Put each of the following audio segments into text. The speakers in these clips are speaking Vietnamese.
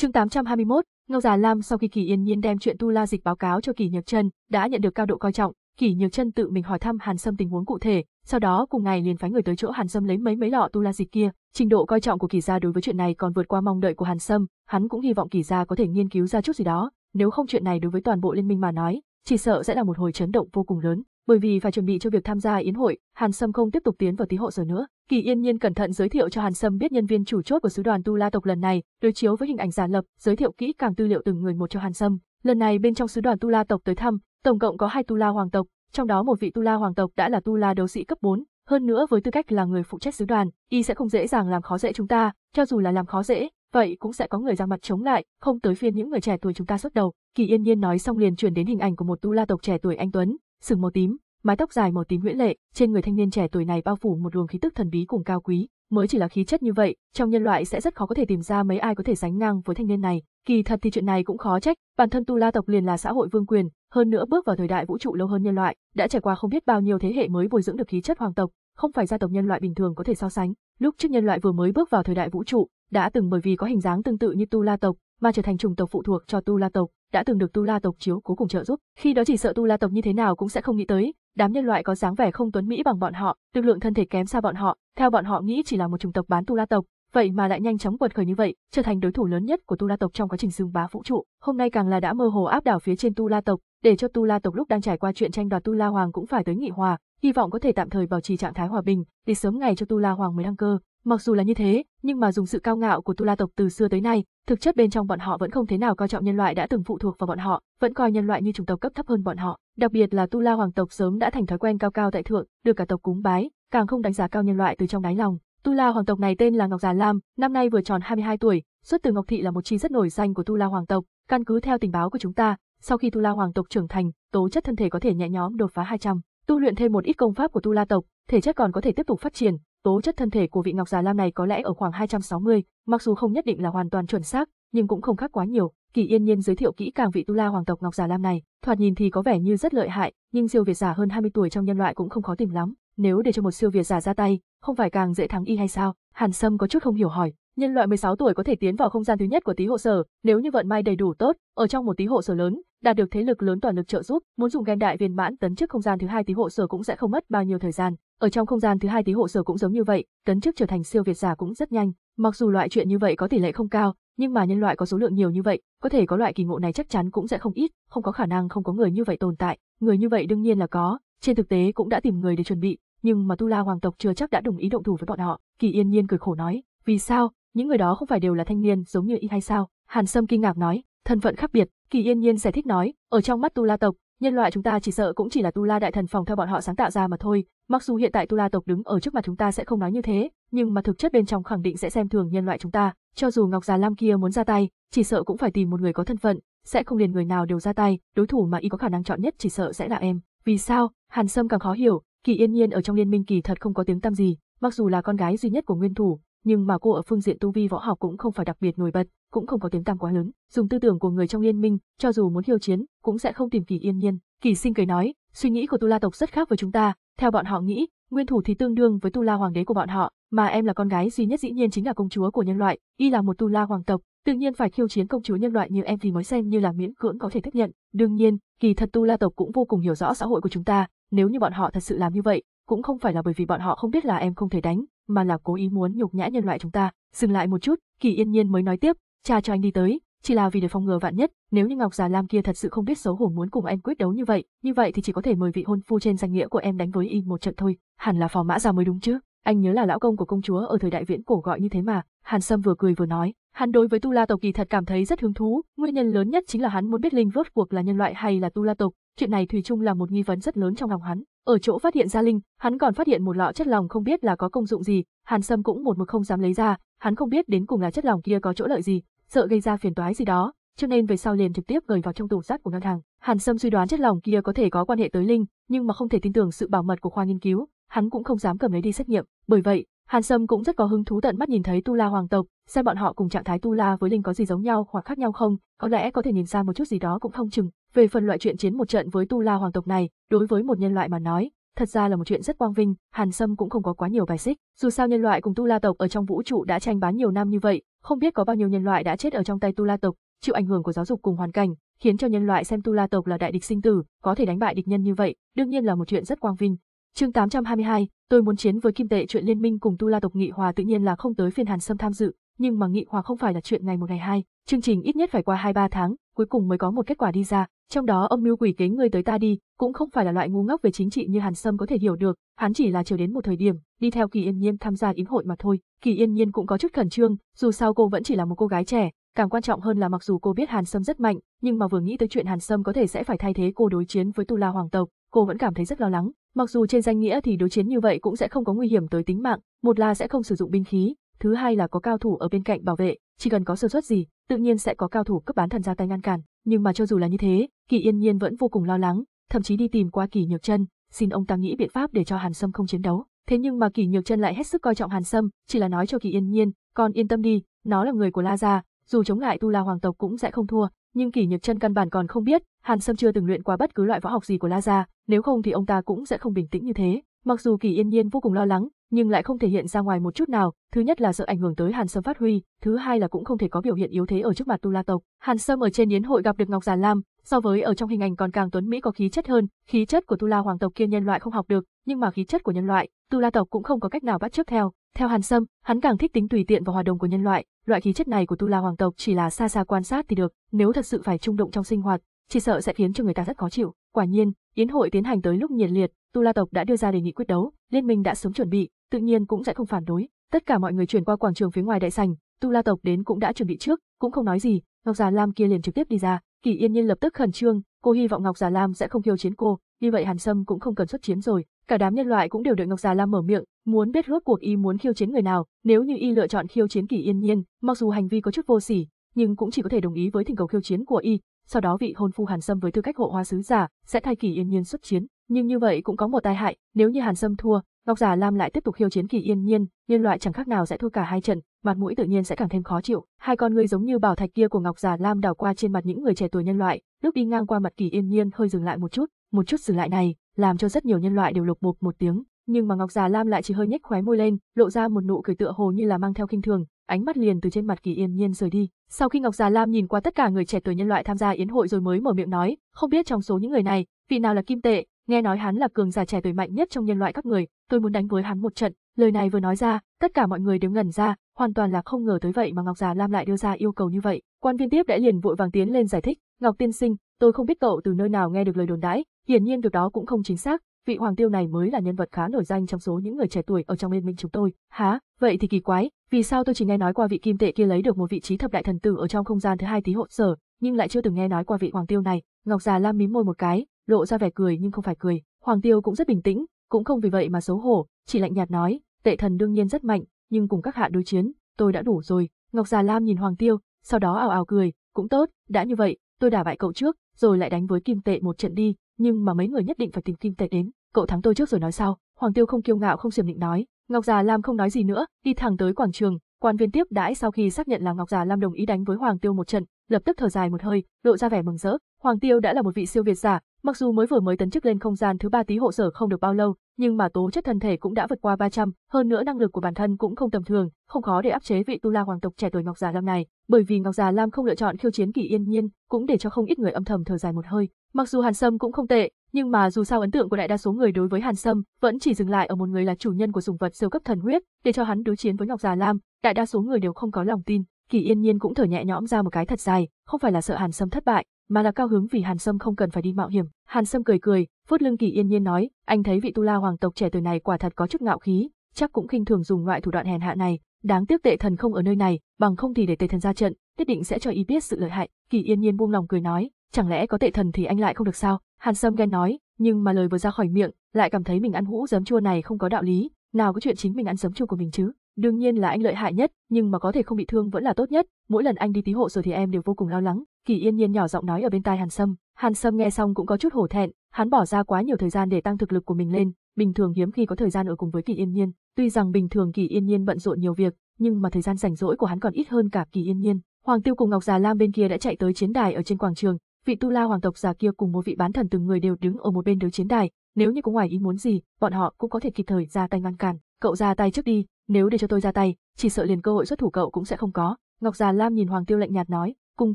Chương 821, Ngao Già Lam sau khi Kỳ Yên Nhiên đem chuyện Tu La Dịch báo cáo cho Kỳ Nhược Trân, đã nhận được cao độ coi trọng, Kỳ Nhược Trân tự mình hỏi thăm Hàn Sâm tình huống cụ thể, sau đó cùng ngày liền phái người tới chỗ Hàn Sâm lấy mấy mấy lọ Tu La Dịch kia, trình độ coi trọng của Kỳ gia đối với chuyện này còn vượt qua mong đợi của Hàn Sâm, hắn cũng hy vọng Kỳ gia có thể nghiên cứu ra chút gì đó, nếu không chuyện này đối với toàn bộ liên minh mà nói, chỉ sợ sẽ là một hồi chấn động vô cùng lớn bởi vì phải chuẩn bị cho việc tham gia yến hội, Hàn Sâm không tiếp tục tiến vào tí hộ giờ nữa. Kỳ Yên Nhiên cẩn thận giới thiệu cho Hàn Sâm biết nhân viên chủ chốt của sứ đoàn Tu La tộc lần này, đối chiếu với hình ảnh giả lập, giới thiệu kỹ càng tư liệu từng người một cho Hàn Sâm. Lần này bên trong sứ đoàn Tu La tộc tới thăm, tổng cộng có hai Tu La hoàng tộc, trong đó một vị Tu La hoàng tộc đã là Tu La đấu sĩ cấp 4, hơn nữa với tư cách là người phụ trách sứ đoàn, y sẽ không dễ dàng làm khó dễ chúng ta, cho dù là làm khó dễ, vậy cũng sẽ có người ra mặt chống lại, không tới phiên những người trẻ tuổi chúng ta xuất đầu. Kỳ Yên Nhiên nói xong liền chuyển đến hình ảnh của một tu la tộc trẻ tuổi anh tuấn, sừng màu tím, mái tóc dài màu tím huyễn lệ, trên người thanh niên trẻ tuổi này bao phủ một luồng khí tức thần bí cùng cao quý, mới chỉ là khí chất như vậy, trong nhân loại sẽ rất khó có thể tìm ra mấy ai có thể sánh ngang với thanh niên này. Kỳ thật thì chuyện này cũng khó trách, bản thân Tu La tộc liền là xã hội vương quyền, hơn nữa bước vào thời đại vũ trụ lâu hơn nhân loại, đã trải qua không biết bao nhiêu thế hệ mới bồi dưỡng được khí chất hoàng tộc, không phải gia tộc nhân loại bình thường có thể so sánh. Lúc trước nhân loại vừa mới bước vào thời đại vũ trụ, đã từng bởi vì có hình dáng tương tự như Tu La tộc, mà trở thành chủng tộc phụ thuộc cho Tu La tộc, đã từng được Tu La tộc chiếu cố cùng trợ giúp. Khi đó chỉ sợ Tu La tộc như thế nào cũng sẽ không nghĩ tới, đám nhân loại có dáng vẻ không tuấn mỹ bằng bọn họ, lực lượng thân thể kém xa bọn họ, theo bọn họ nghĩ chỉ là một chủng tộc bán Tu La tộc, vậy mà lại nhanh chóng quật khởi như vậy, trở thành đối thủ lớn nhất của Tu La tộc trong quá trình dương bá vũ trụ. Hôm nay càng là đã mơ hồ áp đảo phía trên Tu La tộc, để cho Tu La tộc lúc đang trải qua chuyện tranh đoạt Tu La Hoàng cũng phải tới nghị hòa, hy vọng có thể tạm thời bảo trì trạng thái hòa bình, để sớm ngày cho Tu La Hoàng mới đăng cơ. Mặc dù là như thế, nhưng mà dùng sự cao ngạo của Tu La tộc từ xưa tới nay, thực chất bên trong bọn họ vẫn không thế nào coi trọng nhân loại đã từng phụ thuộc vào bọn họ, vẫn coi nhân loại như chủng tộc cấp thấp hơn bọn họ. Đặc biệt là Tu La hoàng tộc sớm đã thành thói quen cao cao tại thượng, được cả tộc cúng bái, càng không đánh giá cao nhân loại từ trong đáy lòng. Tu La hoàng tộc này tên là Ngọc Già Lam, năm nay vừa tròn 22 tuổi, xuất từ Ngọc thị là một chi rất nổi danh của Tu La hoàng tộc, căn cứ theo tình báo của chúng ta, sau khi Tu La hoàng tộc trưởng thành, tố chất thân thể có thể nhẹ nhõm đột phá 200, tu luyện thêm một ít công pháp của Tu La tộc, thể chất còn có thể tiếp tục phát triển, tố chất thân thể của vị ngọc già lam này có lẽ ở khoảng 260, mặc dù không nhất định là hoàn toàn chuẩn xác, nhưng cũng không khác quá nhiều. Kỳ Yên Nhiên giới thiệu kỹ càng vị Tu La hoàng tộc ngọc già lam này, thoạt nhìn thì có vẻ như rất lợi hại, nhưng siêu việt giả hơn 20 tuổi trong nhân loại cũng không khó tìm lắm, nếu để cho một siêu việt giả ra tay, không phải càng dễ thắng y hay sao? Hàn Sâm có chút không hiểu hỏi, nhân loại 16 tuổi có thể tiến vào không gian thứ nhất của tí hộ sở, nếu như vận may đầy đủ tốt, ở trong một tí hộ sở lớn, đạt được thế lực lớn toàn lực trợ giúp, muốn dùng gen đại viên mãn tấn chức không gian thứ hai tí hộ sở cũng sẽ không mất bao nhiêu thời gian. Ở trong không gian thứ hai tí hộ sở cũng giống như vậy, tấn chức trở thành siêu việt giả cũng rất nhanh, mặc dù loại chuyện như vậy có tỷ lệ không cao, nhưng mà nhân loại có số lượng nhiều như vậy, có thể có loại kỳ ngộ này chắc chắn cũng sẽ không ít, không có khả năng không có người như vậy tồn tại, người như vậy đương nhiên là có, trên thực tế cũng đã tìm người để chuẩn bị, nhưng mà Tu La hoàng tộc chưa chắc đã đồng ý động thủ với bọn họ, Kỳ Yên Nhiên cười khổ nói, vì sao, những người đó không phải đều là thanh niên giống như y hay sao? Hàn Sâm kinh ngạc nói, thân phận khác biệt, Kỳ Yên Nhiên giải thích nói, ở trong mắt Tu La tộc, nhân loại chúng ta chỉ sợ cũng chỉ là Tu La đại thần phòng theo bọn họ sáng tạo ra mà thôi, mặc dù hiện tại Tu La tộc đứng ở trước mặt chúng ta sẽ không nói như thế, nhưng mà thực chất bên trong khẳng định sẽ xem thường nhân loại chúng ta, cho dù Ngọc Già Lam kia muốn ra tay, chỉ sợ cũng phải tìm một người có thân phận, sẽ không liền người nào đều ra tay, đối thủ mà y có khả năng chọn nhất chỉ sợ sẽ là em. Vì sao? Hàn Sâm càng khó hiểu, Kỳ Yên Nhiên ở trong liên minh kỳ thật không có tiếng tăm gì, mặc dù là con gái duy nhất của nguyên thủ, nhưng mà cô ở phương diện tu vi võ học cũng không phải đặc biệt nổi bật, cũng không có tiếng tăm quá lớn. Dùng tư tưởng của người trong liên minh, cho dù muốn hiêu chiến, cũng sẽ không tìm kỳ yên nhiên. Kỳ sinh cười nói, suy nghĩ của Tu La tộc rất khác với chúng ta, theo bọn họ nghĩ, nguyên thủ thì tương đương với Tu La hoàng đế của bọn họ, mà em là con gái duy nhất dĩ nhiên chính là công chúa của nhân loại, y là một Tu La hoàng tộc, tự nhiên phải khiêu chiến công chúa nhân loại như em thì mới xem như là miễn cưỡng có thể tiếp nhận. Đương nhiên, kỳ thật Tu La tộc cũng vô cùng hiểu rõ xã hội của chúng ta, nếu như bọn họ thật sự làm như vậy, cũng không phải là bởi vì bọn họ không biết là em không thể đánh, mà là cố ý muốn nhục nhã nhân loại chúng ta. Dừng lại một chút, Kỳ Yên Nhiên mới nói tiếp, cha cho anh đi tới, chỉ là vì để phòng ngừa vạn nhất, nếu như Ngọc Già Lam kia thật sự không biết xấu hổ muốn cùng em quyết đấu như vậy, như vậy thì chỉ có thể mời vị hôn phu trên danh nghĩa của em đánh với y một trận thôi, hẳn là phò mã già mới đúng chứ. Anh nhớ là lão công của công chúa ở thời đại viễn cổ gọi như thế mà, Hàn Sâm vừa cười vừa nói, hắn đối với Tu La tộc kỳ thật cảm thấy rất hứng thú, nguyên nhân lớn nhất chính là hắn muốn biết linh vớt cuộc là nhân loại hay là Tu La tộc, chuyện này thủy chung là một nghi vấn rất lớn trong lòng hắn. Ở chỗ phát hiện ra linh, hắn còn phát hiện một lọ chất lỏng không biết là có công dụng gì, Hàn Sâm cũng một mực không dám lấy ra, hắn không biết đến cùng là chất lỏng kia có chỗ lợi gì, sợ gây ra phiền toái gì đó, cho nên về sau liền trực tiếp gửi vào trong tủ sắt của ngân hàng. Hàn Sâm suy đoán chất lỏng kia có thể có quan hệ tới linh, nhưng mà không thể tin tưởng sự bảo mật của khoa nghiên cứu, hắn cũng không dám cầm lấy đi xét nghiệm, bởi vậy, Hàn Sâm cũng rất có hứng thú tận mắt nhìn thấy Tu La hoàng tộc, xem bọn họ cùng trạng thái Tu La với linh có gì giống nhau hoặc khác nhau không, có lẽ có thể nhìn ra một chút gì đó cũng không chừng. Về phần loại chuyện chiến một trận với Tu La hoàng tộc này, đối với một nhân loại mà nói, thật ra là một chuyện rất quang vinh, Hàn Sâm cũng không có quá nhiều bài xích. Dù sao nhân loại cùng Tu La tộc ở trong vũ trụ đã tranh bá nhiều năm như vậy, không biết có bao nhiêu nhân loại đã chết ở trong tay Tu La tộc, chịu ảnh hưởng của giáo dục cùng hoàn cảnh, khiến cho nhân loại xem Tu La tộc là đại địch sinh tử, có thể đánh bại địch nhân như vậy, đương nhiên là một chuyện rất quang vinh. Chương 822, tôi muốn chiến với Kim Tệ chuyện liên minh cùng Tu La tộc nghị hòa tự nhiên là không tới phiên Hàn Sâm tham dự, nhưng mà nghị hòa không phải là chuyện ngày một ngày hai, chương trình ít nhất phải qua 2 3 tháng, cuối cùng mới có một kết quả đi ra, trong đó âm mưu quỷ kế người tới ta đi, cũng không phải là loại ngu ngốc về chính trị như Hàn Sâm có thể hiểu được, hắn chỉ là chờ đến một thời điểm, đi theo Kỳ Yên Nhiên tham gia yến hội mà thôi. Kỳ Yên Nhiên cũng có chút khẩn trương, dù sao cô vẫn chỉ là một cô gái trẻ, càng quan trọng hơn là mặc dù cô biết Hàn Sâm rất mạnh, nhưng mà vừa nghĩ tới chuyện Hàn Sâm có thể sẽ phải thay thế cô đối chiến với Tu La hoàng tộc, cô vẫn cảm thấy rất lo lắng. Mặc dù trên danh nghĩa thì đối chiến như vậy cũng sẽ không có nguy hiểm tới tính mạng, một là sẽ không sử dụng binh khí, thứ hai là có cao thủ ở bên cạnh bảo vệ, chỉ cần có sơ suất gì, tự nhiên sẽ có cao thủ cấp bán thần ra tay ngăn cản, nhưng mà cho dù là như thế, Kỳ Yên Nhiên vẫn vô cùng lo lắng, thậm chí đi tìm qua Kỳ Nhược Chân, xin ông ta nghĩ biện pháp để cho Hàn Sâm không chiến đấu. Thế nhưng mà Kỳ Nhược Chân lại hết sức coi trọng Hàn Sâm, chỉ là nói cho Kỳ Yên Nhiên, "Con yên tâm đi, nó là người của La gia, dù chống lại Tu La hoàng tộc cũng sẽ không thua." Nhưng Kỳ Nhược Chân căn bản còn không biết, Hàn Sâm chưa từng luyện qua bất cứ loại võ học gì của La gia, nếu không thì ông ta cũng sẽ không bình tĩnh như thế. Mặc dù Kỳ Yên Nhiên vô cùng lo lắng, nhưng lại không thể hiện ra ngoài một chút nào, thứ nhất là sợ ảnh hưởng tới Hàn Sâm phát huy, thứ hai là cũng không thể có biểu hiện yếu thế ở trước mặt Tu La tộc. Hàn Sâm ở trên yến hội gặp được Ngọc Già Lam, so với ở trong hình ảnh còn càng tuấn mỹ có khí chất hơn, khí chất của Tu La hoàng tộc kia nhân loại không học được, nhưng mà khí chất của nhân loại, Tu La tộc cũng không có cách nào bắt chước theo. Theo Hàn Sâm, hắn càng thích tính tùy tiện và hòa đồng của nhân loại, loại khí chất này của Tu La hoàng tộc chỉ là xa xa quan sát thì được, nếu thật sự phải chung động trong sinh hoạt, chỉ sợ sẽ khiến cho người ta rất khó chịu. Quả nhiên, yến hội tiến hành tới lúc nhiệt liệt, Tu La tộc đã đưa ra đề nghị quyết đấu, liên minh đã sớm chuẩn bị, tự nhiên cũng sẽ không phản đối. Tất cả mọi người chuyển qua quảng trường phía ngoài đại sảnh, Tu La tộc đến cũng đã chuẩn bị trước, cũng không nói gì, Ngọc Già Lam kia liền trực tiếp đi ra, Kỳ Yên Nhiên lập tức khẩn trương, cô hy vọng Ngọc Già Lam sẽ không khiêu chiến cô, như vậy Hàn Sâm cũng không cần xuất chiến rồi, cả đám nhân loại cũng đều đợi Ngọc Già Lam mở miệng, muốn biết rốt cuộc y muốn khiêu chiến người nào, nếu như y lựa chọn khiêu chiến Kỳ Yên Nhiên, mặc dù hành vi có chút vô sỉ, nhưng cũng chỉ có thể đồng ý với thỉnh cầu khiêu chiến của y, sau đó vị hôn phu Hàn Sâm với tư cách hộ hoa sứ giả sẽ thay Kỳ Yên Nhiên xuất chiến. Nhưng như vậy cũng có một tai hại, nếu như Hàn Sâm thua, Ngọc Giả Lam lại tiếp tục khiêu chiến Kỳ Yên Nhiên, nhân loại chẳng khác nào sẽ thua cả hai trận, mặt mũi tự nhiên sẽ càng thêm khó chịu. Hai con ngươi giống như bảo thạch kia của Ngọc Giả Lam đảo qua trên mặt những người trẻ tuổi nhân loại, lúc đi ngang qua mặt Kỳ Yên Nhiên hơi dừng lại một chút, một chút dừng lại này, làm cho rất nhiều nhân loại đều lục bộp một tiếng, nhưng mà Ngọc giả Lam lại chỉ hơi nhếch khóe môi lên, lộ ra một nụ cười tựa hồ như là mang theo khinh thường, ánh mắt liền từ trên mặt Kỳ Yên Nhiên rời đi. Sau khi Ngọc giả Lam nhìn qua tất cả người trẻ tuổi nhân loại tham gia yến hội rồi mới mở miệng nói, không biết trong số những người này, vị nào là kim tệ, nghe nói hắn là cường giả trẻ tuổi mạnh nhất trong nhân loại các người, tôi muốn đánh với hắn một trận, lời này vừa nói ra, tất cả mọi người đều ngẩn ra, hoàn toàn là không ngờ tới vậy mà Ngọc Già Lam lại đưa ra yêu cầu như vậy. Quan viên tiếp đã liền vội vàng tiến lên giải thích, Ngọc Tiên Sinh, tôi không biết cậu từ nơi nào nghe được lời đồn đãi, hiển nhiên việc đó cũng không chính xác, vị hoàng tiêu này mới là nhân vật khá nổi danh trong số những người trẻ tuổi ở trong liên minh chúng tôi. Hả? Vậy thì kỳ quái, vì sao tôi chỉ nghe nói qua vị kim tệ kia lấy được một vị trí thập đại thần tử ở trong không gian thứ hai tí hộ sở, nhưng lại chưa từng nghe nói qua vị hoàng tiêu này. Ngọc già lam mím môi một cái, lộ ra vẻ cười nhưng không phải cười. Hoàng Tiêu cũng rất bình tĩnh, cũng không vì vậy mà xấu hổ, chỉ lạnh nhạt nói, tệ thần đương nhiên rất mạnh, nhưng cùng các hạ đối chiến, tôi đã đủ rồi. Ngọc Già Lam nhìn Hoàng Tiêu, sau đó ảo ảo cười, cũng tốt, đã như vậy, tôi đả bại cậu trước, rồi lại đánh với Kim Tệ một trận đi, nhưng mà mấy người nhất định phải tìm Kim Tệ đến, cậu thắng tôi trước rồi nói sau. Hoàng Tiêu không kiêu ngạo không xiểm định nói, Ngọc Già Lam không nói gì nữa, đi thẳng tới quảng trường, quan viên tiếp đãi sau khi xác nhận là Ngọc Già Lam đồng ý đánh với Hoàng Tiêu một trận, lập tức thở dài một hơi, lộ ra vẻ mừng rỡ. Hoàng Tiêu đã là một vị siêu việt giả, Mặc dù mới vừa mới tấn chức lên không gian thứ ba tí hộ sở không được bao lâu, nhưng mà tố chất thân thể cũng đã vượt qua 300, hơn nữa năng lực của bản thân cũng không tầm thường, không khó để áp chế vị tu la hoàng tộc trẻ tuổi Ngọc Già Lam này, bởi vì Ngọc Già Lam không lựa chọn khiêu chiến Kỳ Yên Nhiên, cũng để cho không ít người âm thầm thở dài một hơi. Mặc dù Hàn Sâm cũng không tệ, nhưng mà dù sao ấn tượng của đại đa số người đối với Hàn Sâm vẫn chỉ dừng lại ở một người là chủ nhân của dùng vật siêu cấp thần huyết, để cho hắn đối chiến với Ngọc Già Lam, đại đa số người đều không có lòng tin. Kỳ Yên Nhiên cũng thở nhẹ nhõm ra một cái thật dài, không phải là sợ Hàn Sâm thất bại, mà là cao hứng vì Hàn Sâm không cần phải đi mạo hiểm. Hàn Sâm cười cười, vuốt lưng Kỳ Yên Nhiên nói, anh thấy vị Tu La hoàng tộc trẻ tuổi này quả thật có chút ngạo khí, chắc cũng khinh thường dùng loại thủ đoạn hèn hạ này, đáng tiếc tệ thần không ở nơi này, bằng không thì để tệ thần ra trận, nhất định sẽ cho y biết sự lợi hại. Kỳ Yên Nhiên buông lòng cười nói, chẳng lẽ có tệ thần thì anh lại không được sao? Hàn Sâm ghen nói, nhưng mà lời vừa ra khỏi miệng, lại cảm thấy mình ăn hũ giấm chua này không có đạo lý, nào có chuyện chính mình ăn giấm chua của mình chứ? Đương nhiên là anh lợi hại nhất, nhưng mà có thể không bị thương vẫn là tốt nhất, mỗi lần anh đi tí hộ rồi thì em đều vô cùng lo lắng, Kỳ Yên Nhiên nhỏ giọng nói ở bên tai Hàn Sâm. Hàn Sâm nghe xong cũng có chút hổ thẹn, hắn bỏ ra quá nhiều thời gian để tăng thực lực của mình lên, bình thường hiếm khi có thời gian ở cùng với Kỳ Yên Nhiên, tuy rằng bình thường Kỳ Yên Nhiên bận rộn nhiều việc, nhưng mà thời gian rảnh rỗi của hắn còn ít hơn cả Kỳ Yên Nhiên. Hoàng Tiêu cùng Ngọc Già Lam bên kia đã chạy tới chiến đài ở trên quảng trường, vị Tu La hoàng tộc già kia cùng một vị bán thần từng người đều đứng ở một bên đối chiến đài, nếu như có ngoài ý muốn gì, bọn họ cũng có thể kịp thời ra tay ngăn cản cậu ra tay trước đi, nếu để cho tôi ra tay, chỉ sợ liền cơ hội xuất thủ cậu cũng sẽ không có. Ngọc Già Lam nhìn Hoàng Tiêu lạnh nhạt nói, cung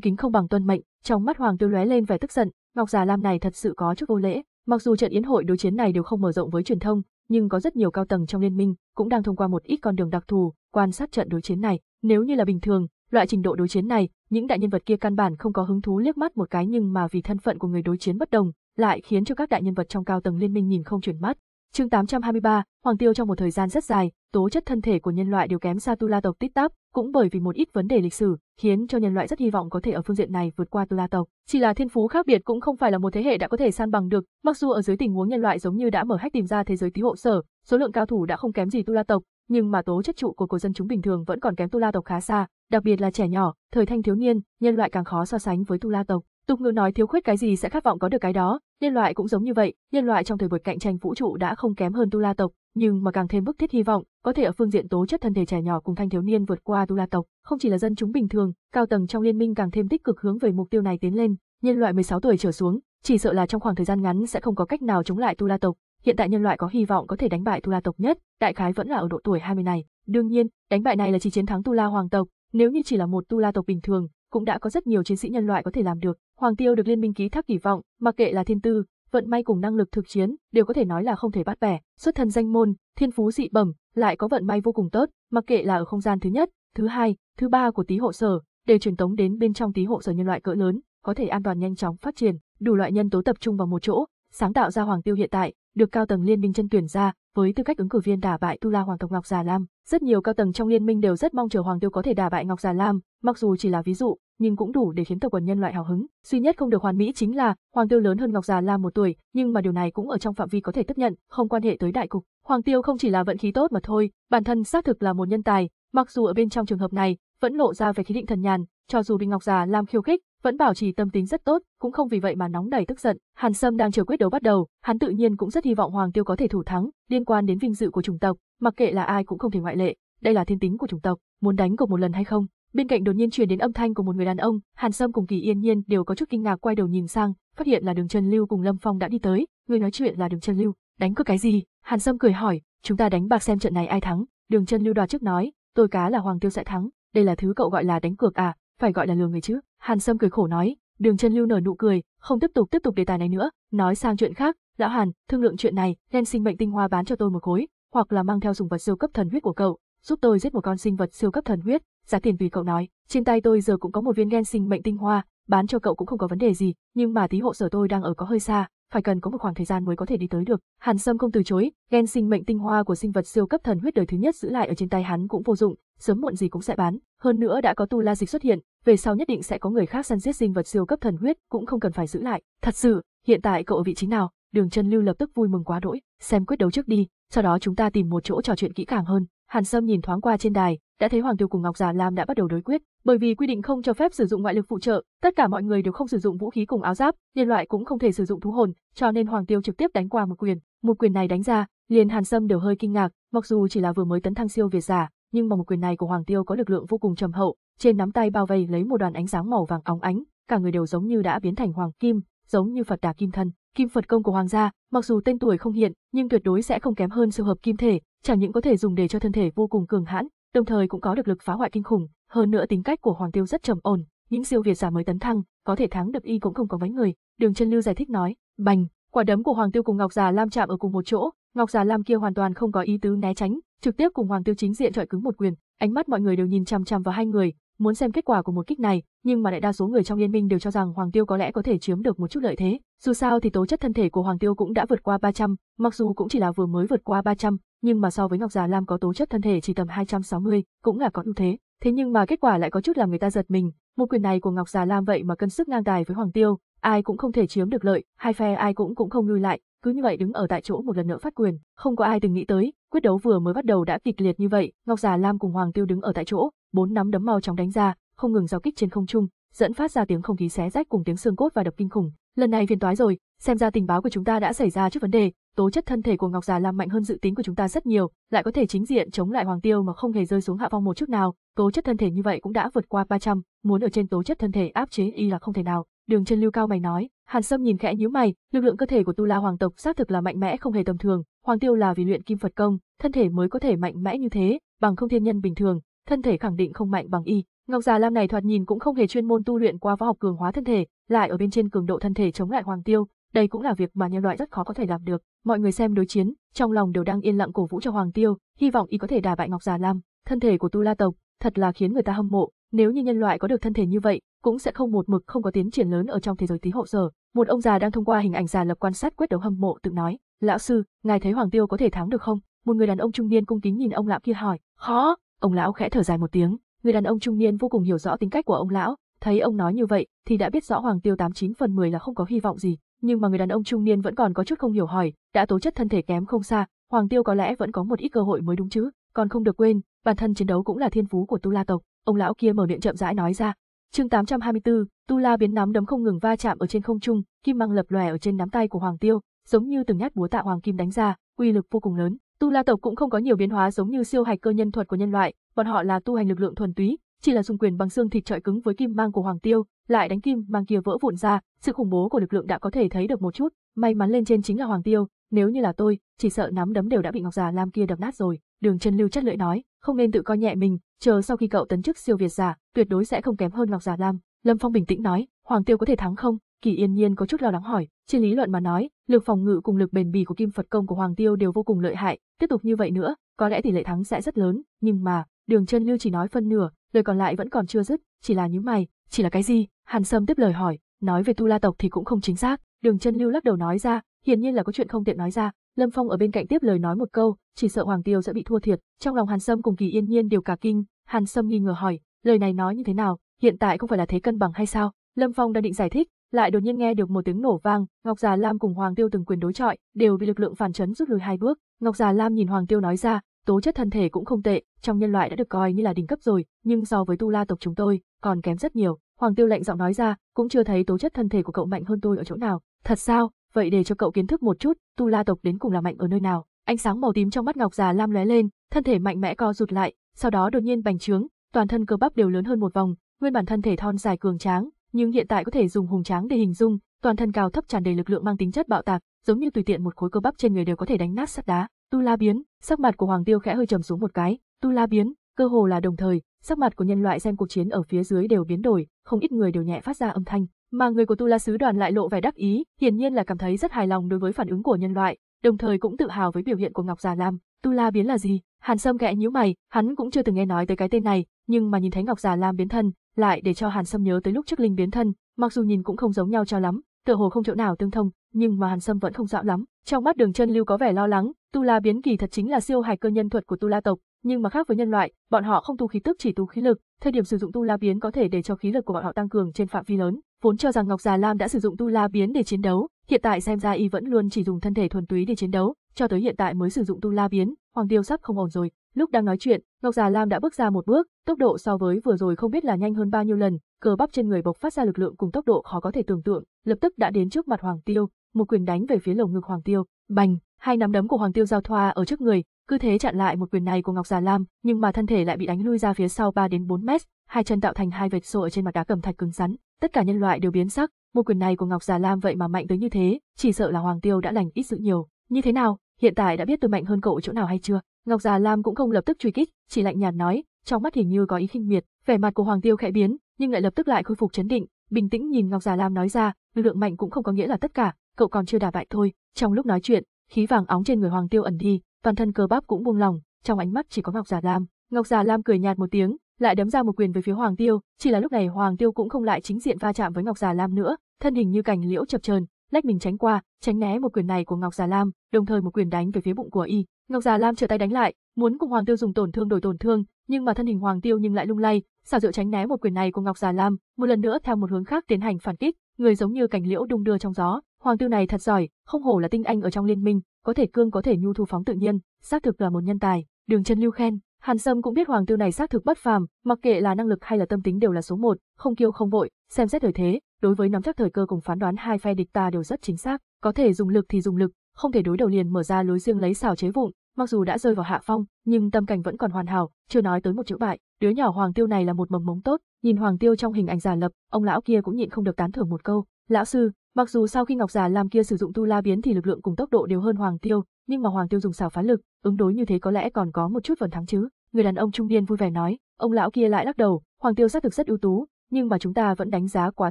kính không bằng tuân mệnh, trong mắt Hoàng Tiêu lóe lên vẻ tức giận, Ngọc Già Lam này thật sự có chút vô lễ, mặc dù trận yến hội đối chiến này đều không mở rộng với truyền thông, nhưng có rất nhiều cao tầng trong liên minh cũng đang thông qua một ít con đường đặc thù quan sát trận đối chiến này, nếu như là bình thường, loại trình độ đối chiến này, những đại nhân vật kia căn bản không có hứng thú liếc mắt một cái nhưng mà vì thân phận của người đối chiến bất đồng, lại khiến cho các đại nhân vật trong cao tầng liên minh nhìn không chuyển mắt, Chương 823, Hoàng Tiêu trong một thời gian rất dài, tố chất thân thể của nhân loại đều kém xa Tu La tộc tít tắp, cũng bởi vì một ít vấn đề lịch sử, khiến cho nhân loại rất hy vọng có thể ở phương diện này vượt qua Tu La tộc. Chỉ là thiên phú khác biệt cũng không phải là một thế hệ đã có thể san bằng được, mặc dù ở dưới tình huống nhân loại giống như đã mở hách tìm ra thế giới tí hộ sở, số lượng cao thủ đã không kém gì Tu La tộc, nhưng mà tố chất trụ của cổ dân chúng bình thường vẫn còn kém Tu La tộc khá xa, đặc biệt là trẻ nhỏ, thời thanh thiếu niên, nhân loại càng khó so sánh với Tu La tộc. Tục ngữ nói thiếu khuyết cái gì sẽ khát vọng có được cái đó, Nhân loại cũng giống như vậy, nhân loại trong thời buổi cạnh tranh vũ trụ đã không kém hơn Tu La tộc, nhưng mà càng thêm bức thiết hy vọng, có thể ở phương diện tố chất thân thể trẻ nhỏ cùng thanh thiếu niên vượt qua Tu La tộc, không chỉ là dân chúng bình thường, cao tầng trong liên minh càng thêm tích cực hướng về mục tiêu này tiến lên, nhân loại 16 tuổi trở xuống, chỉ sợ là trong khoảng thời gian ngắn sẽ không có cách nào chống lại Tu La tộc. Hiện tại nhân loại có hy vọng có thể đánh bại Tu La tộc nhất, đại khái vẫn là ở độ tuổi 20 này. Đương nhiên, đánh bại này là chỉ chiến thắng Tu La hoàng tộc, nếu như chỉ là một Tu La tộc bình thường, cũng đã có rất nhiều chiến sĩ nhân loại có thể làm được, Hoàng Tiêu được liên minh ký thác kỳ vọng, mặc kệ là thiên tư, vận may cùng năng lực thực chiến, đều có thể nói là không thể bắt bẻ. Xuất thân danh môn, thiên phú dị bẩm, lại có vận may vô cùng tốt, mặc kệ là ở không gian thứ nhất, thứ hai, thứ ba của tí hộ sở, đều truyền tống đến bên trong tí hộ sở nhân loại cỡ lớn, có thể an toàn nhanh chóng phát triển, đủ loại nhân tố tập trung vào một chỗ, sáng tạo ra Hoàng Tiêu hiện tại, được cao tầng liên minh chân tuyển ra, với tư cách ứng cử viên đả bại Tu La Hoàng tộc Ngọc Già Lam, rất nhiều cao tầng trong liên minh đều rất mong chờ Hoàng Tiêu có thể đả bại Ngọc Già Lam, mặc dù chỉ là ví dụ, nhưng cũng đủ để khiến tộc quần nhân loại hào hứng. Duy nhất không được hoàn mỹ chính là, Hoàng Tiêu lớn hơn Ngọc Già Lam một tuổi, nhưng mà điều này cũng ở trong phạm vi có thể chấp nhận, không quan hệ tới đại cục. Hoàng Tiêu không chỉ là vận khí tốt mà thôi, bản thân xác thực là một nhân tài, mặc dù ở bên trong trường hợp này, vẫn lộ ra vẻ khí định thần nhàn, cho dù bị Ngọc Già Lam khiêu khích, vẫn bảo trì tâm tính rất tốt, cũng không vì vậy mà nóng đầy tức giận. Hàn Sâm đang chờ quyết đấu bắt đầu, hắn tự nhiên cũng rất hy vọng Hoàng Tiêu có thể thủ thắng, liên quan đến vinh dự của chủng tộc, mặc kệ là ai cũng không thể ngoại lệ, đây là thiên tính của chủng tộc, muốn đánh cược một lần hay không, Bên cạnh đột nhiên truyền đến âm thanh của một người đàn ông, Hàn Sâm cùng Kỳ Yên Nhiên đều có chút kinh ngạc quay đầu nhìn sang, phát hiện là Đường Trần Lưu cùng Lâm Phong đã đi tới, người nói chuyện là Đường Trần Lưu, đánh cược cái gì? Hàn Sâm cười hỏi, chúng ta đánh bạc xem trận này ai thắng. Đường Trần Lưu đoạt trước nói, tôi cá là Hoàng Tiêu sẽ thắng, đây là thứ cậu gọi là đánh cược à, phải gọi là lừa người chứ. Hàn Sâm cười khổ nói, Đường Trần Lưu nở nụ cười, không tiếp tục tiếp tục đề tài này nữa, nói sang chuyện khác, lão Hàn, thương lượng chuyện này, nên sinh mệnh tinh hoa bán cho tôi một khối, hoặc là mang theo dùng vật siêu cấp thần huyết của cậu, giúp tôi giết một con sinh vật siêu cấp thần huyết, giá tiền vì cậu nói, trên tay tôi giờ cũng có một viên gen sinh mệnh tinh hoa, bán cho cậu cũng không có vấn đề gì, nhưng mà tí hộ sở tôi đang ở có hơi xa, phải cần có một khoảng thời gian mới có thể đi tới được. Hàn Sâm không từ chối, gen sinh mệnh tinh hoa của sinh vật siêu cấp thần huyết đời thứ nhất giữ lại ở trên tay hắn cũng vô dụng, sớm muộn gì cũng sẽ bán, hơn nữa đã có tu la dịch xuất hiện, về sau nhất định sẽ có người khác săn giết sinh vật siêu cấp thần huyết, cũng không cần phải giữ lại. Thật sự, hiện tại cậu ở vị trí nào? Đường Chân Lưu lập tức vui mừng quá đỗi, xem quyết đấu trước đi, sau đó chúng ta tìm một chỗ trò chuyện kỹ càng hơn. Hàn Sâm nhìn thoáng qua trên đài, đã thấy Hoàng Tiêu cùng Ngọc Già Lam đã bắt đầu đối quyết, bởi vì quy định không cho phép sử dụng ngoại lực phụ trợ, tất cả mọi người đều không sử dụng vũ khí cùng áo giáp, nhân loại cũng không thể sử dụng thú hồn, cho nên Hoàng Tiêu trực tiếp đánh qua một quyền. Một quyền này đánh ra, liền Hàn Sâm đều hơi kinh ngạc, mặc dù chỉ là vừa mới tấn thăng siêu việt giả, nhưng mà một quyền này của Hoàng Tiêu có lực lượng vô cùng trầm hậu, trên nắm tay bao vây lấy một đoàn ánh sáng màu vàng óng ánh, cả người đều giống như đã biến thành hoàng kim, giống như Phật Đà kim thân. Kim Phật công của hoàng gia, mặc dù tên tuổi không hiện, nhưng tuyệt đối sẽ không kém hơn siêu hợp kim thể, chẳng những có thể dùng để cho thân thể vô cùng cường hãn, đồng thời cũng có được lực phá hoại kinh khủng, hơn nữa tính cách của Hoàng Tiêu rất trầm ổn, những siêu việt giả mới tấn thăng, có thể thắng được y cũng không có vánh người, Đường Chân Lưu giải thích nói, "Bành, quả đấm của Hoàng Tiêu cùng Ngọc Già Lam chạm ở cùng một chỗ, Ngọc Già Lam kia hoàn toàn không có ý tứ né tránh, trực tiếp cùng Hoàng Tiêu chính diện chọi cứng một quyền, ánh mắt mọi người đều nhìn chằm chằm vào hai người, muốn xem kết quả của một kích này, nhưng mà đại đa số người trong liên minh đều cho rằng Hoàng Tiêu có lẽ có thể chiếm được một chút lợi thế. Dù sao thì tố chất thân thể của Hoàng Tiêu cũng đã vượt qua 300, mặc dù cũng chỉ là vừa mới vượt qua 300, nhưng mà so với Ngọc Già Lam có tố chất thân thể chỉ tầm 260, cũng là có ưu thế. Thế nhưng mà kết quả lại có chút làm người ta giật mình, một quyền này của Ngọc Già Lam vậy mà cân sức ngang tài với Hoàng Tiêu, ai cũng không thể chiếm được lợi, hai phe ai cũng cũng không lui lại, cứ như vậy đứng ở tại chỗ một lần nữa phát quyền, không có ai từng nghĩ tới, quyết đấu vừa mới bắt đầu đã kịch liệt như vậy, Ngọc Già Lam cùng Hoàng Tiêu đứng ở tại chỗ, bốn nắm đấm mau chóng đánh ra, không ngừng giao kích trên không trung, dẫn phát ra tiếng không khí xé rách cùng tiếng xương cốt và đập kinh khủng. Lần này phiền toái rồi, xem ra tình báo của chúng ta đã xảy ra trước vấn đề, tố chất thân thể của Ngọc Già làm mạnh hơn dự tính của chúng ta rất nhiều, lại có thể chính diện chống lại Hoàng Tiêu mà không hề rơi xuống hạ phong một chút nào, tố chất thân thể như vậy cũng đã vượt qua 300, muốn ở trên tố chất thân thể áp chế y là không thể nào. Đường chân lưu cao mày nói, Hàn Sâm nhìn khẽ nhíu mày, lực lượng cơ thể của Tu La Hoàng tộc xác thực là mạnh mẽ không hề tầm thường, Hoàng Tiêu là vì luyện kim Phật công, thân thể mới có thể mạnh mẽ như thế, bằng không thiên nhân bình thường, thân thể khẳng định không mạnh bằng y. Ngọc Già Lam này thoạt nhìn cũng không hề chuyên môn tu luyện qua võ học cường hóa thân thể, lại ở bên trên cường độ thân thể chống lại Hoàng Tiêu, đây cũng là việc mà nhân loại rất khó có thể làm được. Mọi người xem đối chiến, trong lòng đều đang yên lặng cổ vũ cho Hoàng Tiêu, hy vọng y có thể đả bại Ngọc Già Lam. Thân thể của Tu La tộc thật là khiến người ta hâm mộ, nếu như nhân loại có được thân thể như vậy, cũng sẽ không một mực không có tiến triển lớn ở trong thế giới tí hộ giờ Một ông già đang thông qua hình ảnh già lập quan sát quyết đấu hâm mộ tự nói, lão sư, ngài thấy Hoàng Tiêu có thể thắng được không? Một người đàn ông trung niên cung kính nhìn ông lão kia hỏi, khó, Ông lão khẽ thở dài một tiếng, người đàn ông trung niên vô cùng hiểu rõ tính cách của ông lão, thấy ông nói như vậy thì đã biết rõ Hoàng Tiêu tám chín phần mười là không có hy vọng gì, nhưng mà người đàn ông trung niên vẫn còn có chút không hiểu hỏi, đã tố chất thân thể kém không xa, Hoàng Tiêu có lẽ vẫn có một ít cơ hội mới đúng chứ, còn không được quên, bản thân chiến đấu cũng là thiên phú của Tu La tộc, ông lão kia mở miệng chậm rãi nói ra. Chương tám trăm hai mươi bốn Tu La biến nắm đấm không ngừng va chạm ở trên không trung, kim mang lập lòe ở trên nắm tay của Hoàng Tiêu, giống như từng nhát búa tạ hoàng kim đánh ra, uy lực vô cùng lớn. Tu La tộc cũng không có nhiều biến hóa giống như siêu hạch cơ nhân thuật của nhân loại, bọn họ là tu hành lực lượng thuần túy, chỉ là dùng quyền bằng xương thịt trọi cứng với kim mang của Hoàng Tiêu, lại đánh kim mang kia vỡ vụn ra, sự khủng bố của lực lượng đã có thể thấy được một chút, may mắn lên trên chính là Hoàng Tiêu, nếu như là tôi, chỉ sợ nắm đấm đều đã bị Ngọc Già Lam kia đập nát rồi, Đường Chân Lưu chất lưỡi nói, không nên tự coi nhẹ mình, chờ sau khi cậu tấn chức siêu việt giả, tuyệt đối sẽ không kém hơn Ngọc Già Lam, Lâm Phong bình tĩnh nói, Hoàng Tiêu có thể thắng không? Kỳ Yên Nhiên có chút lo lắng hỏi, trên lý luận mà nói, lực phòng ngự cùng lực bền bỉ của Kim Phật công của Hoàng Tiêu đều vô cùng lợi hại, tiếp tục như vậy nữa, có lẽ tỷ lệ thắng sẽ rất lớn, nhưng mà, Đường Chân Lưu chỉ nói phân nửa, lời còn lại vẫn còn chưa dứt, chỉ là nhíu mày, chỉ là cái gì? Hàn Sâm tiếp lời hỏi, nói về Tu La tộc thì cũng không chính xác, Đường Chân Lưu lắc đầu nói ra, hiển nhiên là có chuyện không tiện nói ra, Lâm Phong ở bên cạnh tiếp lời nói một câu, chỉ sợ Hoàng Tiêu sẽ bị thua thiệt, trong lòng Hàn Sâm cùng Kỳ Yên Nhiên đều cả kinh, Hàn Sâm nghi ngờ hỏi, lời này nói như thế nào, hiện tại không phải là thế cân bằng hay sao? Lâm Phong đang định giải thích, lại đột nhiên nghe được một tiếng nổ vang, Ngọc Già Lam cùng Hoàng Tiêu từng quyền đối chọi, đều bị lực lượng phản chấn rút lùi hai bước. Ngọc Già Lam nhìn Hoàng Tiêu nói ra, tố chất thân thể cũng không tệ, trong nhân loại đã được coi như là đỉnh cấp rồi, nhưng so với Tu La tộc chúng tôi, còn kém rất nhiều. Hoàng Tiêu lạnh giọng nói ra, cũng chưa thấy tố chất thân thể của cậu mạnh hơn tôi ở chỗ nào. Thật sao? Vậy để cho cậu kiến thức một chút, Tu La tộc đến cùng là mạnh ở nơi nào? Ánh sáng màu tím trong mắt Ngọc Già Lam lóe lên, thân thể mạnh mẽ co rụt lại, sau đó đột nhiên bành trướng, toàn thân cơ bắp đều lớn hơn một vòng, nguyên bản thân thể thon dài cường tráng, nhưng hiện tại có thể dùng hùng tráng để hình dung, toàn thân cao thấp tràn đầy lực lượng mang tính chất bạo tạc, giống như tùy tiện một khối cơ bắp trên người đều có thể đánh nát sắt đá. Tu La biến, sắc mặt của Hoàng Tiêu khẽ hơi trầm xuống một cái, Tu La biến, cơ hồ là đồng thời, sắc mặt của nhân loại xem cuộc chiến ở phía dưới đều biến đổi, không ít người đều nhẹ phát ra âm thanh, mà người của Tu La sứ đoàn lại lộ vẻ đắc ý, hiển nhiên là cảm thấy rất hài lòng đối với phản ứng của nhân loại, đồng thời cũng tự hào với biểu hiện của Ngọc Già Lam. Tu La biến là gì? Hàn Sâm kẽ nhíu mày, hắn cũng chưa từng nghe nói tới cái tên này, nhưng mà nhìn thấy Ngọc Già Lam biến thân, lại để cho Hàn Sâm nhớ tới lúc trước Linh biến thân, mặc dù nhìn cũng không giống nhau cho lắm, tựa hồ không chỗ nào tương thông, nhưng mà Hàn Sâm vẫn không rõ lắm. Trong mắt Đường Chân Lưu có vẻ lo lắng, Tu La biến kỳ thật chính là siêu hài cơ nhân thuật của Tu La tộc, nhưng mà khác với nhân loại, bọn họ không tu khí tức chỉ tu khí lực, thời điểm sử dụng Tu La biến có thể để cho khí lực của bọn họ tăng cường trên phạm vi lớn. Vốn cho rằng Ngọc Già Lam đã sử dụng Tu La biến để chiến đấu, hiện tại xem ra y vẫn luôn chỉ dùng thân thể thuần túy để chiến đấu, cho tới hiện tại mới sử dụng Tu La biến, Hoàng Điêu sắp không ổn rồi. Lúc đang nói chuyện, Ngọc Già Lam đã bước ra một bước, tốc độ so với vừa rồi không biết là nhanh hơn bao nhiêu lần, cờ bắp trên người bộc phát ra lực lượng cùng tốc độ khó có thể tưởng tượng, lập tức đã đến trước mặt Hoàng Tiêu, một quyền đánh về phía lồng ngực Hoàng Tiêu, bành, hai nắm đấm của Hoàng Tiêu giao thoa ở trước người, cứ thế chặn lại một quyền này của Ngọc Già Lam, nhưng mà thân thể lại bị đánh lui ra phía sau 3 đến 4 mét, hai chân tạo thành hai vệt sổ ở trên mặt đá cẩm thạch cứng rắn, tất cả nhân loại đều biến sắc, một quyền này của Ngọc Già Lam vậy mà mạnh tới như thế, chỉ sợ là Hoàng Tiêu đã lành ít dữ nhiều. Như thế nào, hiện tại đã biết tôi mạnh hơn cậu chỗ nào hay chưa? Ngọc Già Lam cũng không lập tức truy kích, chỉ lạnh nhạt nói, trong mắt hình như có ý khinh miệt, vẻ mặt của Hoàng Tiêu khẽ biến, nhưng lại lập tức lại khôi phục chấn định, bình tĩnh nhìn Ngọc Già Lam nói ra, lực lượng mạnh cũng không có nghĩa là tất cả, cậu còn chưa đả bại thôi. Trong lúc nói chuyện, khí vàng óng trên người Hoàng Tiêu ẩn đi, toàn thân cơ bắp cũng buông lỏng, trong ánh mắt chỉ có Ngọc Già Lam. Ngọc Già Lam cười nhạt một tiếng, lại đấm ra một quyền về phía Hoàng Tiêu, chỉ là lúc này Hoàng Tiêu cũng không lại chính diện va chạm với Ngọc Già Lam nữa, thân hình như cành liễu chập chờn, lách mình tránh qua, tránh né một quyền này của Ngọc Già Lam, đồng thời một quyền đánh về phía bụng của y. Ngọc Già Lam trở tay đánh lại, muốn cùng Hoàng Tiêu dùng tổn thương đổi tổn thương, nhưng mà thân hình Hoàng Tiêu nhưng lại lung lay, xảo diệu tránh né một quyền này của Ngọc Già Lam, một lần nữa theo một hướng khác tiến hành phản kích, người giống như cảnh liễu đung đưa trong gió. Hoàng Tiêu này thật giỏi, không hổ là tinh anh ở trong liên minh, có thể cương có thể nhu thu phóng tự nhiên, xác thực là một nhân tài. Đường Chân Lưu khen, Hàn Sâm cũng biết Hoàng Tiêu này xác thực bất phàm, mặc kệ là năng lực hay là tâm tính đều là số một, không kiêu không vội, xem xét thời thế, đối với nắm chắc thời cơ cùng phán đoán hai phe địch ta đều rất chính xác, có thể dùng lực thì dùng lực, không thể đối đầu liền mở ra lối riêng lấy xào chế vụn, mặc dù đã rơi vào hạ phong, nhưng tâm cảnh vẫn còn hoàn hảo, chưa nói tới một chữ bại, đứa nhỏ Hoàng Tiêu này là một mầm mống tốt, nhìn Hoàng Tiêu trong hình ảnh giả lập, ông lão kia cũng nhịn không được tán thưởng một câu, "Lão sư, mặc dù sau khi Ngọc già làm kia sử dụng tu la biến thì lực lượng cùng tốc độ đều hơn Hoàng Tiêu, nhưng mà Hoàng Tiêu dùng xào phá lực, ứng đối như thế có lẽ còn có một chút phần thắng chứ." Người đàn ông trung niên vui vẻ nói, ông lão kia lại lắc đầu, Hoàng Tiêu xác thực rất ưu tú, nhưng mà chúng ta vẫn đánh giá quá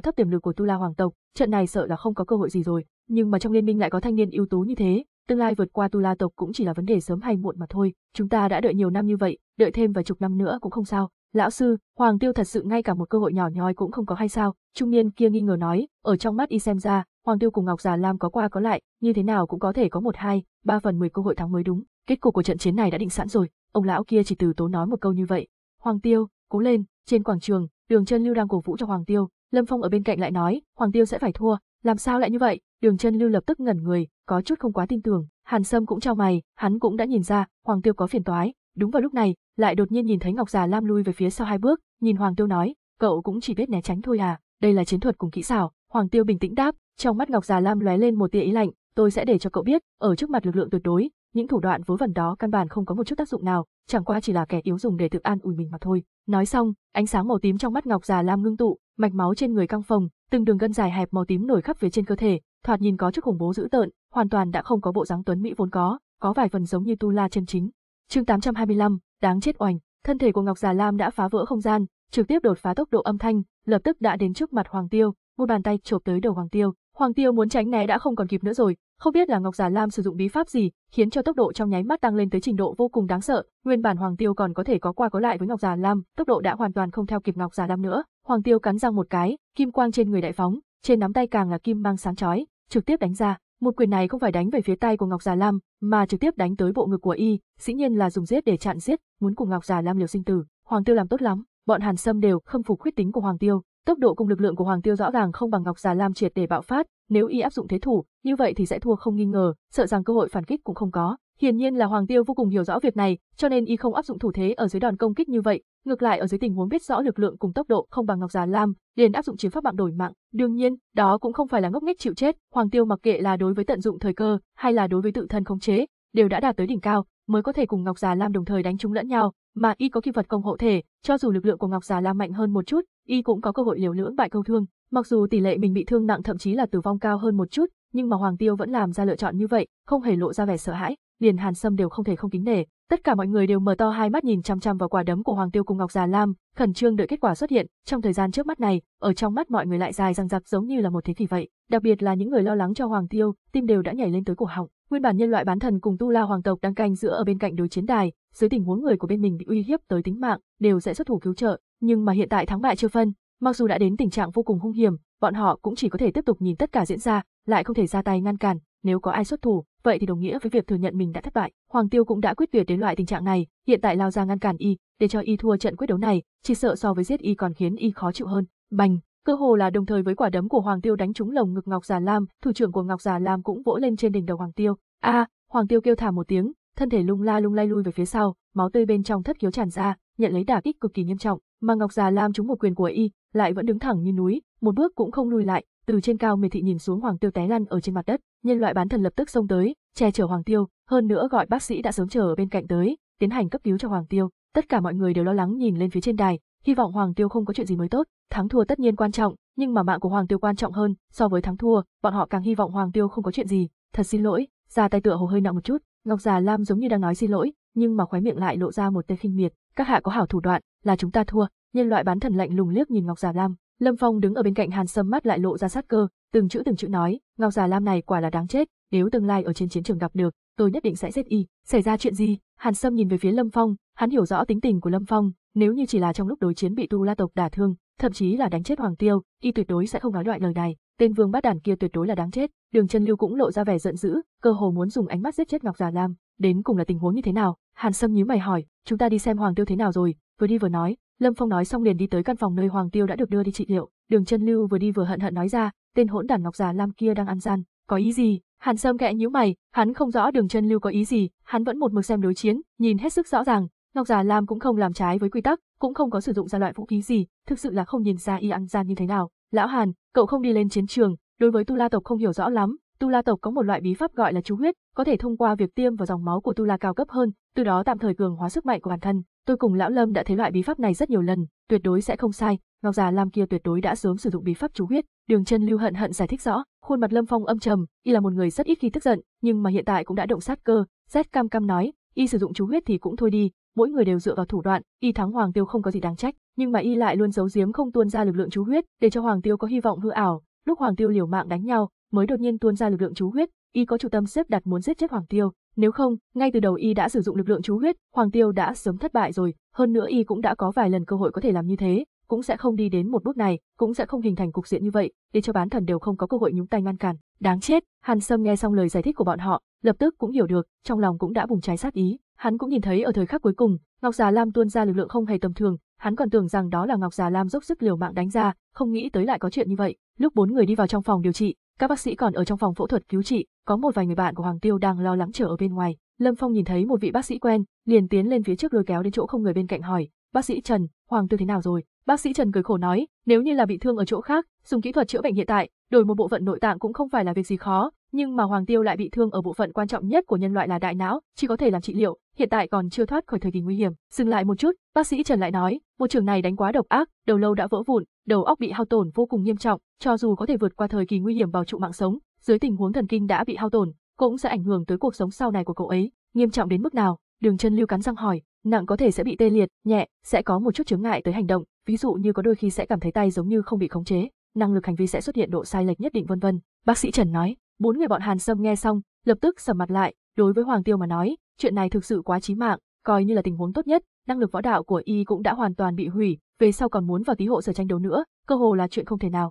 thấp tiềm lực của Tu La hoàng tộc, trận này sợ là không có cơ hội gì rồi nhưng mà trong liên minh lại có thanh niên ưu tú như thế, tương lai vượt qua tu la tộc cũng chỉ là vấn đề sớm hay muộn mà thôi, chúng ta đã đợi nhiều năm như vậy, đợi thêm vài chục năm nữa cũng không sao. Lão sư, Hoàng Tiêu thật sự ngay cả một cơ hội nhỏ nhoi cũng không có hay sao? Trung niên kia nghi ngờ nói, ở trong mắt y xem ra, Hoàng Tiêu cùng Ngọc Già Lam có qua có lại, như thế nào cũng có thể có một hai, ba phần mười cơ hội thắng mới đúng. Kết cục của trận chiến này đã định sẵn rồi, ông lão kia chỉ từ tố nói một câu như vậy. Hoàng Tiêu, cố lên, trên quảng trường, Đường Chân Lưu đang cổ vũ cho Hoàng Tiêu, Lâm Phong ở bên cạnh lại nói, Hoàng Tiêu sẽ phải thua, làm sao lại như vậy? Đường chân lưu lập tức ngẩn người, có chút không quá tin tưởng, Hàn Sâm cũng trao mày, hắn cũng đã nhìn ra, Hoàng Tiêu có phiền toái, đúng vào lúc này, lại đột nhiên nhìn thấy Ngọc Già Lam lui về phía sau hai bước, nhìn Hoàng Tiêu nói, cậu cũng chỉ biết né tránh thôi à, đây là chiến thuật cùng kỹ xảo, Hoàng Tiêu bình tĩnh đáp, trong mắt Ngọc Già Lam lóe lên một tia ý lạnh, tôi sẽ để cho cậu biết, ở trước mặt lực lượng tuyệt đối, những thủ đoạn vớ vẩn đó căn bản không có một chút tác dụng nào, chẳng qua chỉ là kẻ yếu dùng để tự an ủi mình mà thôi. Nói xong, ánh sáng màu tím trong mắt Ngọc Già Lam ngưng tụ, mạch máu trên người căng phồng, từng đường gân dài hẹp màu tím nổi khắp phía trên cơ thể, thoạt nhìn có chút khủng bố dữ tợn, hoàn toàn đã không có bộ dáng tuấn mỹ vốn có, có vài phần giống như tu la chân chính. Chương 825, đáng chết oành, thân thể của Ngọc Già Lam đã phá vỡ không gian, trực tiếp đột phá tốc độ âm thanh, lập tức đã đến trước mặt Hoàng Tiêu, một bàn tay chộp tới đầu Hoàng Tiêu. Hoàng Tiêu muốn tránh né đã không còn kịp nữa rồi, không biết là Ngọc Già Lam sử dụng bí pháp gì, khiến cho tốc độ trong nháy mắt tăng lên tới trình độ vô cùng đáng sợ, nguyên bản Hoàng Tiêu còn có thể có qua có lại với Ngọc Già Lam, tốc độ đã hoàn toàn không theo kịp Ngọc Già Lam nữa. Hoàng Tiêu cắn răng một cái, kim quang trên người đại phóng, trên nắm tay càng là kim mang sáng chói, trực tiếp đánh ra, một quyền này không phải đánh về phía tay của Ngọc Già Lam, mà trực tiếp đánh tới bộ ngực của y, dĩ nhiên là dùng giết để chặn giết, muốn cùng Ngọc Già Lam liều sinh tử. Hoàng Tiêu làm tốt lắm, bọn Hàn Sâm đều không phục khuyết tính của Hoàng Tiêu, tốc độ cùng lực lượng của Hoàng Tiêu rõ ràng không bằng Ngọc Già Lam triệt để bạo phát, nếu y áp dụng thế thủ, như vậy thì sẽ thua không nghi ngờ, sợ rằng cơ hội phản kích cũng không có. Hiển nhiên là Hoàng Tiêu vô cùng hiểu rõ việc này, cho nên y không áp dụng thủ thế ở dưới đòn công kích như vậy, Ngược lại ở dưới tình huống biết rõ lực lượng cùng tốc độ không bằng Ngọc Già Lam, liền áp dụng chiến pháp bạn đổi mạng. Đương nhiên, đó cũng không phải là ngốc nghếch chịu chết, Hoàng Tiêu mặc kệ là đối với tận dụng thời cơ hay là đối với tự thân khống chế, đều đã đạt tới đỉnh cao, mới có thể cùng Ngọc Già Lam đồng thời đánh chúng lẫn nhau, mà y có kim vật công hộ thể, cho dù lực lượng của Ngọc Già Lam mạnh hơn một chút, y cũng có cơ hội liều lưỡng bại câu thương. Mặc dù tỷ lệ mình bị thương nặng thậm chí là tử vong cao hơn một chút, nhưng mà Hoàng Tiêu vẫn làm ra lựa chọn như vậy, không hề lộ ra vẻ sợ hãi, liền Hàn Sâm đều không thể không kính nể. Tất cả mọi người đều mở to hai mắt nhìn chăm chăm vào quả đấm của Hoàng Tiêu cùng Ngọc Già Lam, khẩn trương đợi kết quả xuất hiện, trong thời gian trước mắt này, ở trong mắt mọi người lại dài răng rạc giống như là một thế kỷ vậy, đặc biệt là những người lo lắng cho Hoàng Tiêu, tim đều đã nhảy lên tới cổ họng. Nguyên bản nhân loại bán thần cùng tu la hoàng tộc đang canh giữa ở bên cạnh đối chiến đài, dưới tình huống người của bên mình bị uy hiếp tới tính mạng, đều sẽ xuất thủ cứu trợ, nhưng mà hiện tại thắng bại chưa phân, mặc dù đã đến tình trạng vô cùng hung hiểm, bọn họ cũng chỉ có thể tiếp tục nhìn tất cả diễn ra, lại không thể ra tay ngăn cản, nếu có ai xuất thủ, vậy thì đồng nghĩa với việc thừa nhận mình đã thất bại. Hoàng Tiêu cũng đã quyết tuyệt đến loại tình trạng này, hiện tại lao ra ngăn cản y, để cho y thua trận quyết đấu này, chỉ sợ so với giết y còn khiến y khó chịu hơn. Bành, cơ hồ là đồng thời với quả đấm của Hoàng Tiêu đánh trúng lồng ngực Ngọc Già Lam, thủ trưởng của Ngọc Già Lam cũng vỗ lên trên đỉnh đầu Hoàng Tiêu. A, Hoàng Tiêu kêu thảm một tiếng, thân thể lung la lung lay lui về phía sau, máu tươi bên trong thất khiếu tràn ra, nhận lấy đả kích cực kỳ nghiêm trọng, mà Ngọc Già Lam trúng một quyền của y, lại vẫn đứng thẳng như núi, một bước cũng không lùi lại, từ trên cao miệt thị nhìn xuống hoàng tiêu té lăn ở trên mặt đất nhân loại bán thần lập tức xông tới che chở hoàng tiêu hơn nữa gọi bác sĩ đã sớm chờ ở bên cạnh tới tiến hành cấp cứu cho hoàng tiêu tất cả mọi người đều lo lắng nhìn lên phía trên đài hy vọng hoàng tiêu không có chuyện gì mới tốt thắng thua tất nhiên quan trọng nhưng mà mạng của hoàng tiêu quan trọng hơn so với thắng thua bọn họ càng hy vọng hoàng tiêu không có chuyện gì thật xin lỗi ra tay tựa hồ hơi nặng một chút ngọc già lam giống như đang nói xin lỗi nhưng mà khóe miệng lại lộ ra một tia khinh miệt các hạ có hảo thủ đoạn là chúng ta thua nhân loại bán thần lạnh lùng liếc nhìn ngọc già lam Lâm Phong đứng ở bên cạnh Hàn Sâm mắt lại lộ ra sát cơ, từng chữ từng chữ nói, Ngao già Lam này quả là đáng chết, nếu tương lai ở trên chiến trường gặp được, tôi nhất định sẽ giết y. Xảy ra chuyện gì? Hàn Sâm nhìn về phía Lâm Phong, hắn hiểu rõ tính tình của Lâm Phong, nếu như chỉ là trong lúc đối chiến bị Tu La tộc đả thương, thậm chí là đánh chết Hoàng Tiêu, y tuyệt đối sẽ không nói loại lời này. Tên Vương Bát Đản kia tuyệt đối là đáng chết. Đường Chân Lưu cũng lộ ra vẻ giận dữ, cơ hồ muốn dùng ánh mắt giết chết Ngọc Già Lam. Đến cùng là tình huống như thế nào? Hàn Sâm nhíu mày hỏi, chúng ta đi xem Hoàng Tiêu thế nào rồi. Vừa đi vừa nói, Lâm Phong nói xong liền đi tới căn phòng nơi Hoàng Tiêu đã được đưa đi trị liệu, Đường Chân Lưu vừa đi vừa hận hận nói ra, tên hỗn đản Ngọc Già Lam kia đang ăn gian, có ý gì? Hàn Sâm kẽ nhíu mày, hắn không rõ Đường Chân Lưu có ý gì, hắn vẫn một mực xem đối chiến, nhìn hết sức rõ ràng, Ngọc Già Lam cũng không làm trái với quy tắc, cũng không có sử dụng ra loại vũ khí gì, thực sự là không nhìn ra y ăn gian như thế nào. Lão Hàn, cậu không đi lên chiến trường, đối với Tu La tộc không hiểu rõ lắm, Tu La tộc có một loại bí pháp gọi là chú huyết, có thể thông qua việc tiêm vào dòng máu của Tu La cao cấp hơn, từ đó tạm thời cường hóa sức mạnh của bản thân. Tôi cùng lão Lâm đã thấy loại bí pháp này rất nhiều lần, tuyệt đối sẽ không sai, Ngọc già Lam kia tuyệt đối đã sớm sử dụng bí pháp chú huyết, Đường Chân Lưu hận hận giải thích rõ, khuôn mặt Lâm Phong âm trầm, y là một người rất ít khi tức giận, nhưng mà hiện tại cũng đã động sát cơ, rét cam cam nói, y sử dụng chú huyết thì cũng thôi đi, mỗi người đều dựa vào thủ đoạn, y thắng Hoàng Tiêu không có gì đáng trách, nhưng mà y lại luôn giấu giếm không tuôn ra lực lượng chú huyết, để cho Hoàng Tiêu có hy vọng hư ảo, lúc Hoàng Tiêu liều mạng đánh nhau, mới đột nhiên tuôn ra lực lượng chú huyết, y có chủ tâm xếp đặt muốn giết chết Hoàng Tiêu, nếu không, ngay từ đầu y đã sử dụng lực lượng chú huyết, Hoàng Tiêu đã sớm thất bại rồi, hơn nữa y cũng đã có vài lần cơ hội có thể làm như thế, cũng sẽ không đi đến một bước này, cũng sẽ không hình thành cục diện như vậy, để cho bán thần đều không có cơ hội nhúng tay ngăn cản. Đáng chết, Hàn Sâm nghe xong lời giải thích của bọn họ, lập tức cũng hiểu được, trong lòng cũng đã bùng cháy sát ý, hắn cũng nhìn thấy ở thời khắc cuối cùng, Ngọc Già Lam tuôn ra lực lượng không hề tầm thường, hắn còn tưởng rằng đó là Ngọc Già Lam dốc sức liều mạng đánh ra, không nghĩ tới lại có chuyện như vậy. Lúc bốn người đi vào trong phòng điều trị, các bác sĩ còn ở trong phòng phẫu thuật cứu trị, có một vài người bạn của Hoàng Tiêu đang lo lắng chờ ở bên ngoài. Lâm Phong nhìn thấy một vị bác sĩ quen, liền tiến lên phía trước lôi kéo đến chỗ không người bên cạnh hỏi, "Bác sĩ Trần, Hoàng Tiêu thế nào rồi?" Bác sĩ Trần cười khổ nói, nếu như là bị thương ở chỗ khác, dùng kỹ thuật chữa bệnh hiện tại, đổi một bộ phận nội tạng cũng không phải là việc gì khó, nhưng mà Hoàng Tiêu lại bị thương ở bộ phận quan trọng nhất của nhân loại là đại não, chỉ có thể làm trị liệu, hiện tại còn chưa thoát khỏi thời kỳ nguy hiểm. Dừng lại một chút, bác sĩ Trần lại nói, một trường này đánh quá độc ác, đầu lâu đã vỡ vụn, đầu óc bị hao tổn vô cùng nghiêm trọng, cho dù có thể vượt qua thời kỳ nguy hiểm bảo trụ mạng sống, dưới tình huống thần kinh đã bị hao tổn, cũng sẽ ảnh hưởng tới cuộc sống sau này của cậu ấy, nghiêm trọng đến mức nào? Đường Chân Lưu cắn răng hỏi, nặng có thể sẽ bị tê liệt, nhẹ sẽ có một chút chướng ngại tới hành động, ví dụ như có đôi khi sẽ cảm thấy tay giống như không bị khống chế, năng lực hành vi sẽ xuất hiện độ sai lệch nhất định vân vân. Bác sĩ Trần nói, Bốn người bọn Hàn Sâm nghe xong, lập tức sầm mặt lại, đối với Hoàng Tiêu mà nói, chuyện này thực sự quá chí mạng, coi như là tình huống tốt nhất, năng lực võ đạo của y cũng đã hoàn toàn bị hủy, về sau còn muốn vào tí hộ sở tranh đấu nữa, cơ hồ là chuyện không thể nào.